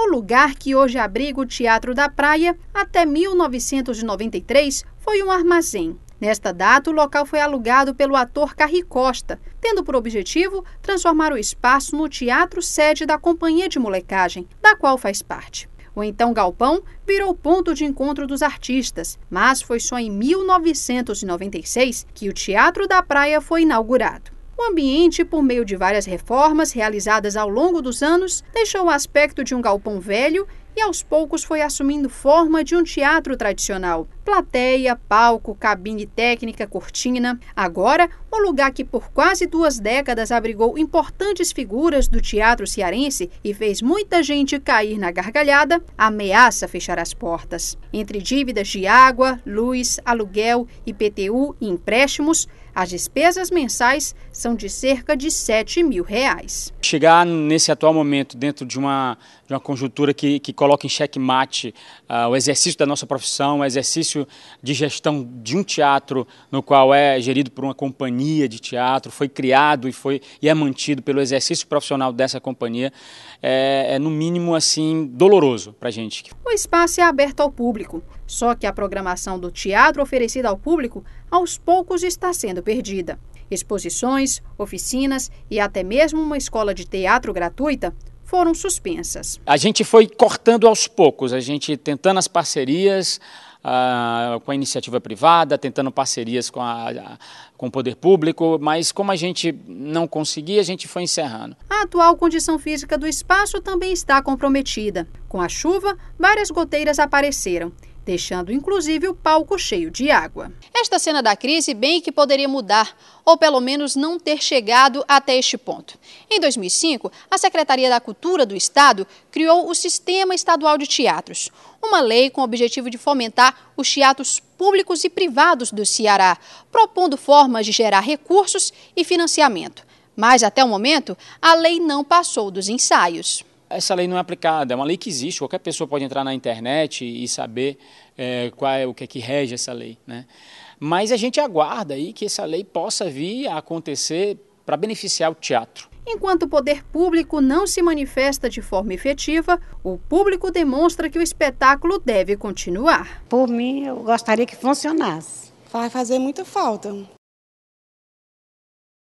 O lugar que hoje abriga o Teatro da Praia, até 1993, foi um armazém. Nesta data, o local foi alugado pelo ator Carri Costa, tendo por objetivo transformar o espaço no teatro sede da Companhia de Molecagem, da qual faz parte. O então galpão virou ponto de encontro dos artistas, mas foi só em 1996 que o Teatro da Praia foi inaugurado. O ambiente, por meio de várias reformas realizadas ao longo dos anos, deixou o aspecto de um galpão velho e aos poucos foi assumindo forma de um teatro tradicional. Plateia, palco, cabine técnica, cortina. Agora, um lugar que por quase duas décadas abrigou importantes figuras do teatro cearense e fez muita gente cair na gargalhada, ameaça fechar as portas. Entre dívidas de água, luz, aluguel, IPTU e empréstimos, as despesas mensais são de cerca de 7 mil reais. Chegar nesse atual momento dentro de uma, de uma conjuntura que, que coloca em xeque-mate uh, ah, o exercício da nossa profissão, o exercício de gestão de um teatro no qual é gerido por uma companhia de teatro, foi criado e, foi, e é mantido pelo exercício profissional dessa companhia, é, é no mínimo assim doloroso para a gente o espaço é aberto ao público. Só que a programação do teatro oferecida ao público aos poucos está sendo perdida. Exposições, oficinas e até mesmo uma escola de teatro gratuita foram suspensas. A gente foi cortando aos poucos, a gente tentando as parcerias, com a iniciativa privada, tentando parcerias com, a, com o poder público, mas como a gente não conseguia, a gente foi encerrando. A atual condição física do espaço também está comprometida. Com a chuva, várias goteiras apareceram deixando inclusive o palco cheio de água. Esta cena da crise bem que poderia mudar, ou pelo menos não ter chegado até este ponto. Em 2005, a Secretaria da Cultura do Estado criou o Sistema Estadual de Teatros, uma lei com o objetivo de fomentar os teatros públicos e privados do Ceará, propondo formas de gerar recursos e financiamento. Mas até o momento, a lei não passou dos ensaios essa lei não é aplicada. É uma lei que existe, qualquer pessoa pode entrar na internet e saber é, qual é, o que é que rege essa lei. Né? Mas a gente aguarda aí que essa lei possa vir a acontecer para beneficiar o teatro. Enquanto o poder público não se manifesta de forma efetiva, o público demonstra que o espetáculo deve continuar. Por mim, eu gostaria que funcionasse. Vai fazer muita falta.